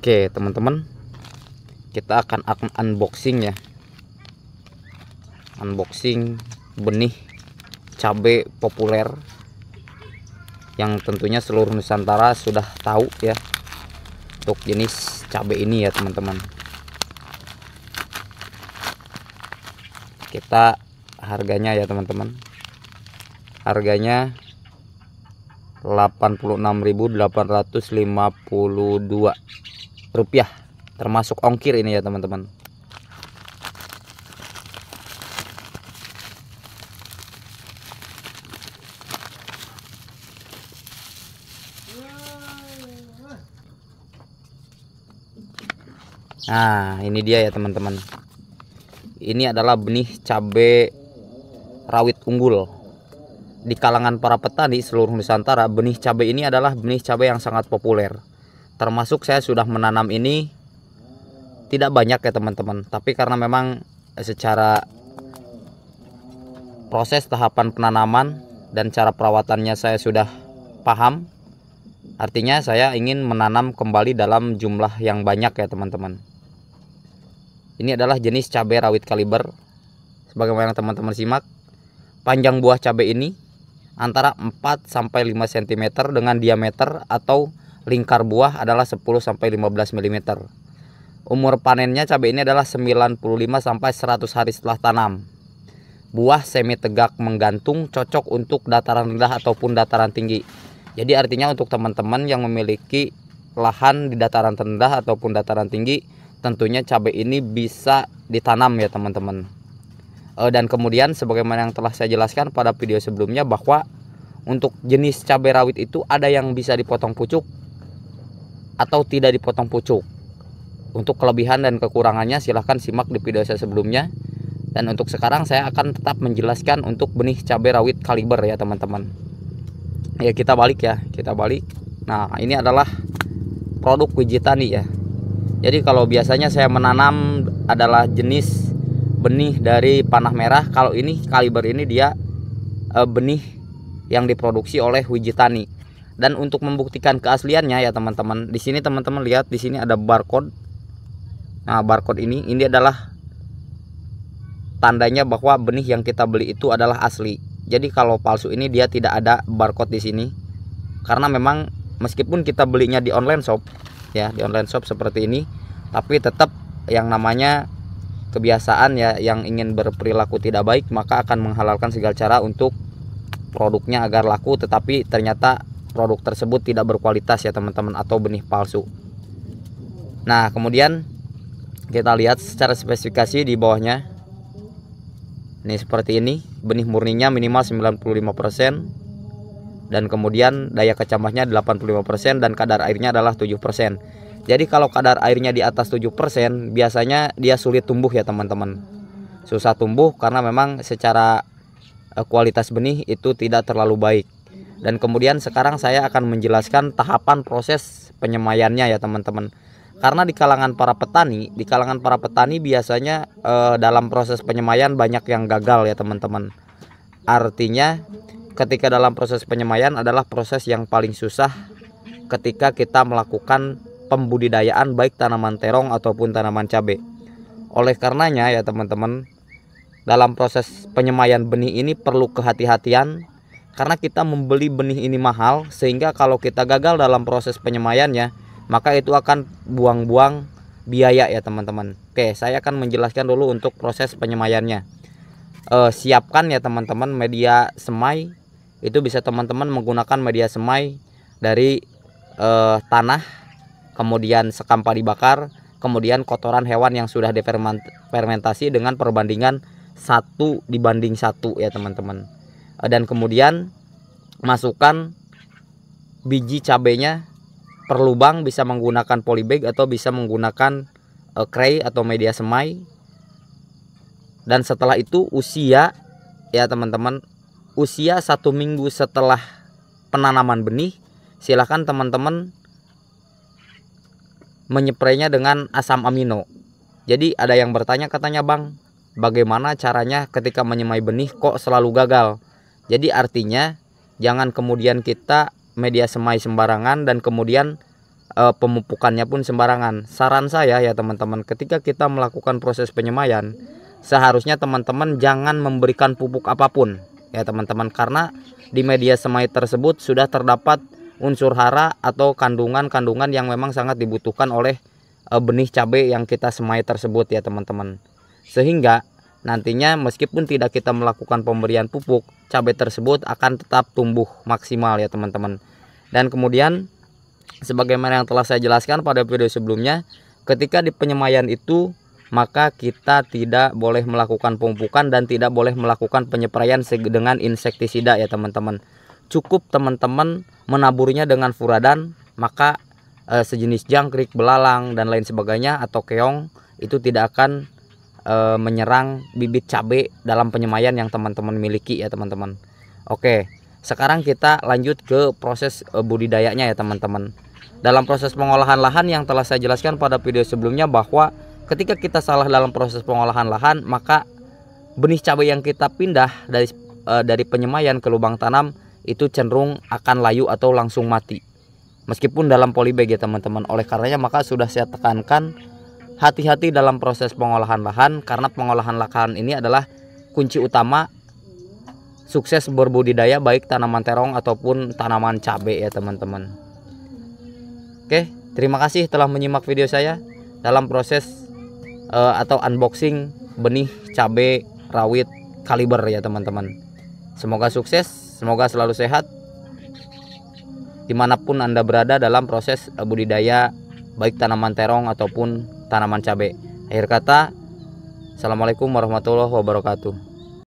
Oke teman-teman Kita akan, unboxing ya Unboxing benih cabai populer Yang tentunya seluruh Nusantara sudah tahu ya Untuk jenis cabai ini ya teman-teman Kita harganya ya teman-teman Harganya 86.852 rupiah termasuk ongkir ini ya teman-teman Nah, ini dia ya teman-teman. Ini adalah benih cabai rawit unggul. Di kalangan para petani seluruh Nusantara, benih cabai ini adalah benih cabai yang sangat populer termasuk saya sudah menanam ini tidak banyak ya teman-teman tapi karena memang eh, secara proses tahapan penanaman dan cara perawatannya saya sudah paham artinya saya ingin menanam kembali dalam jumlah yang banyak ya teman-teman ini adalah jenis cabai rawit kaliber sebagaimana teman-teman simak panjang buah cabai ini antara 4 sampai 5 cm dengan diameter atau lingkar buah adalah 10 sampai 15 mm. Umur panennya cabai ini adalah 95 sampai 100 hari setelah tanam. Buah semi tegak menggantung cocok untuk dataran rendah ataupun dataran tinggi. Jadi artinya untuk teman-teman yang memiliki lahan di dataran rendah ataupun dataran tinggi, tentunya cabai ini bisa ditanam ya teman-teman. Eh, dan kemudian sebagaimana yang telah saya jelaskan pada video sebelumnya bahwa untuk jenis cabai rawit itu ada yang bisa dipotong pucuk, atau tidak dipotong pucuk. Untuk kelebihan dan kekurangannya silahkan simak di video saya sebelumnya. Dan untuk sekarang saya akan tetap menjelaskan untuk benih cabai rawit kaliber ya teman-teman. Ya kita balik ya, kita balik. Nah ini adalah produk wijitani ya. Jadi kalau biasanya saya menanam adalah jenis benih dari panah merah. Kalau ini kaliber ini dia eh, benih yang diproduksi oleh wijitani dan untuk membuktikan keasliannya ya teman-teman di sini teman-teman lihat di sini ada barcode nah barcode ini ini adalah tandanya bahwa benih yang kita beli itu adalah asli jadi kalau palsu ini dia tidak ada barcode di sini karena memang meskipun kita belinya di online shop ya di online shop seperti ini tapi tetap yang namanya kebiasaan ya yang ingin berperilaku tidak baik maka akan menghalalkan segala cara untuk produknya agar laku tetapi ternyata produk tersebut tidak berkualitas ya teman-teman atau benih palsu nah kemudian kita lihat secara spesifikasi di bawahnya ini seperti ini benih murninya minimal 95% dan kemudian daya kecambahnya 85% dan kadar airnya adalah 7% jadi kalau kadar airnya di atas 7% biasanya dia sulit tumbuh ya teman-teman susah tumbuh karena memang secara eh, kualitas benih itu tidak terlalu baik dan kemudian sekarang saya akan menjelaskan tahapan proses penyemaiannya ya teman-teman karena di kalangan para petani di kalangan para petani biasanya eh, dalam proses penyemaian banyak yang gagal ya teman-teman artinya ketika dalam proses penyemaian adalah proses yang paling susah ketika kita melakukan pembudidayaan baik tanaman terong ataupun tanaman cabai oleh karenanya ya teman-teman dalam proses penyemaian benih ini perlu kehati-hatian karena kita membeli benih ini mahal sehingga kalau kita gagal dalam proses penyemaiannya maka itu akan buang-buang biaya ya teman-teman Oke saya akan menjelaskan dulu untuk proses penyemaiannya e, siapkan ya teman-teman media semai itu bisa teman-teman menggunakan media semai dari e, tanah kemudian sekam padi bakar kemudian kotoran hewan yang sudah difermentasi dengan perbandingan satu dibanding satu ya teman-teman dan kemudian masukkan biji cabenya per lubang bisa menggunakan polybag atau bisa menggunakan uh, kray atau media semai dan setelah itu usia ya teman-teman usia satu minggu setelah penanaman benih silahkan teman-teman menyeprainya dengan asam amino jadi ada yang bertanya katanya bang bagaimana caranya ketika menyemai benih kok selalu gagal jadi artinya jangan kemudian kita media semai sembarangan dan kemudian e, pemupukannya pun sembarangan. Saran saya ya teman-teman, ketika kita melakukan proses penyemaian, seharusnya teman-teman jangan memberikan pupuk apapun ya teman-teman karena di media semai tersebut sudah terdapat unsur hara atau kandungan-kandungan yang memang sangat dibutuhkan oleh e, benih cabai yang kita semai tersebut ya teman-teman. Sehingga Nantinya meskipun tidak kita melakukan pemberian pupuk, cabai tersebut akan tetap tumbuh maksimal ya teman-teman. Dan kemudian sebagaimana yang telah saya jelaskan pada video sebelumnya, ketika di penyemayan itu maka kita tidak boleh melakukan pemupukan dan tidak boleh melakukan penyeprayan dengan insektisida ya teman-teman. Cukup teman-teman menaburnya dengan furadan, maka e, sejenis jangkrik, belalang dan lain sebagainya atau keong itu tidak akan e, menyerang bibit cabai dalam penyemaian yang teman-teman miliki ya teman-teman. Oke, sekarang kita lanjut ke proses e, budidayanya ya teman-teman. Dalam proses pengolahan lahan yang telah saya jelaskan pada video sebelumnya bahwa ketika kita salah dalam proses pengolahan lahan maka benih cabai yang kita pindah dari e, dari penyemaian ke lubang tanam itu cenderung akan layu atau langsung mati. Meskipun dalam polybag ya teman-teman. Oleh karenanya maka sudah saya tekankan hati-hati dalam proses pengolahan lahan karena pengolahan lahan ini adalah kunci utama sukses berbudidaya baik tanaman terong ataupun tanaman cabai ya teman-teman oke terima kasih telah menyimak video saya dalam proses uh, atau unboxing benih cabai rawit kaliber ya teman-teman semoga sukses semoga selalu sehat dimanapun anda berada dalam proses eh, budidaya baik tanaman terong ataupun tanaman cabai. Akhir kata, Assalamualaikum warahmatullahi wabarakatuh.